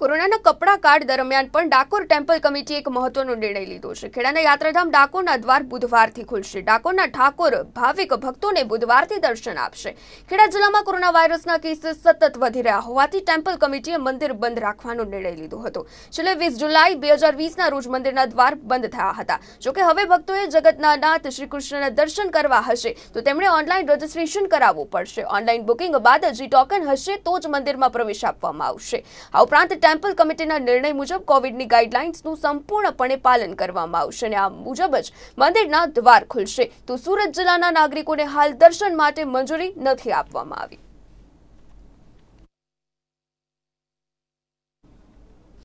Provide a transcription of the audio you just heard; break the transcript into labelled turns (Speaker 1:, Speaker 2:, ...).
Speaker 1: કોરોનાના કપડાકાળ દરમિયાન પણ ડાકોર ટેમ્પલ કમિટી એક મહત્વનો નિર્ણય લીધો છે ખેડાના યાત્રાધામ ડાકોરના દ્વાર બુધવારથી ખુલ્લશે ડાકોરના ઠાકોર ભાવિક ભક્તોને બુધવારથી દર્શન આપશે ખેડા જિલ્લામાં કોરોના વાયરસના કેસ સતત વધી રહ્યા હોવાથી ટેમ્પલ કમિટીએ મંદિર બંધ રાખવાનો નિર્ણય લીધો હતો ચલે 20 જુલાઈ 2020 ના રોજ મંદિરના દ્વાર બંધ થયા હતા જો કે હવે ભક્તોએ જગતનાથ શ્રી કૃષ્ણના દર્શન કરવા હશે તો તેમણે ઓનલાઈન રજિસ્ટ્રેશન કરાવવું પડશે ઓનલાઈન બુકિંગ બાદ જ ટોકન હશે તો જ મંદિરમાં પ્રવેશ આપવામાં આવશે આ ઉપરાંત ટેમ્પલ કમિટીના નિર્ણય મુજબ કોવિડની ગાઈડલાઇન્સનું સંપૂર્ણપણે પાલન કરવામાં આવશે અને આ મુજબ જ મંદિરના દ્વાર ખુલશે તો સુરત જિલ્લાના નાગરિકોને હાલ દર્શન માટે મંજૂરી નથી આપવામાં આવી